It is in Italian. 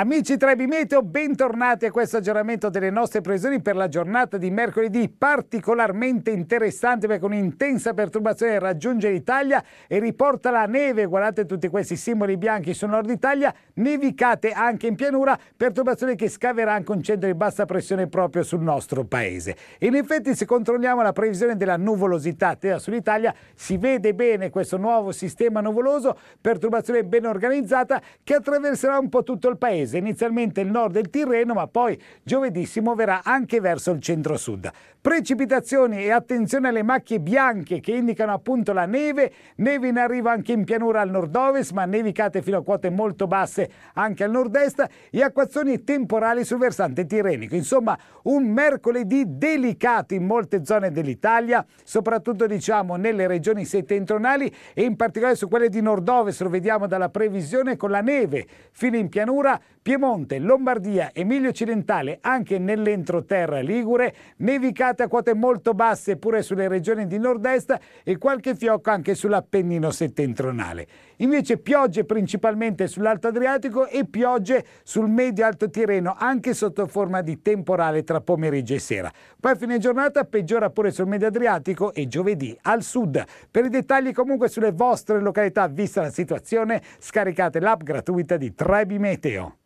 Amici Trebi Meteo, bentornati a questo aggiornamento delle nostre previsioni per la giornata di mercoledì, particolarmente interessante perché un'intensa perturbazione raggiunge l'Italia e riporta la neve, guardate tutti questi simboli bianchi sul nord Italia, nevicate anche in pianura, perturbazione che scaverà anche un centro di bassa pressione proprio sul nostro paese. In effetti se controlliamo la previsione della nuvolosità attesa sull'Italia, si vede bene questo nuovo sistema nuvoloso, perturbazione ben organizzata che attraverserà un po' tutto il paese presa inizialmente il nord del Tirreno, ma poi giovedì si muoverà anche verso il centro-sud. Precipitazioni e attenzione alle macchie bianche che indicano appunto la neve, neve in arrivo anche in pianura al nord-ovest, ma nevicate fino a quote molto basse anche al nord-est e acquazzoni temporali sul versante tirrenico. Insomma, un mercoledì delicato in molte zone dell'Italia, soprattutto diciamo nelle regioni settentrionali e in particolare su quelle di nord-ovest, lo vediamo dalla previsione con la neve fino in pianura, Piemonte, Lombardia, Emilio Occidentale, anche nell'entroterra Ligure, nevicate a quote molto basse pure sulle regioni di nord-est e qualche fiocco anche sull'Appennino settentrionale. Invece piogge principalmente sull'Alto Adriatico e piogge sul medio-alto Tirreno, anche sotto forma di temporale tra pomeriggio e sera. Poi a fine giornata peggiora pure sul medio Adriatico e giovedì al sud. Per i dettagli comunque sulle vostre località, vista la situazione, scaricate l'app gratuita di Trebi Meteo.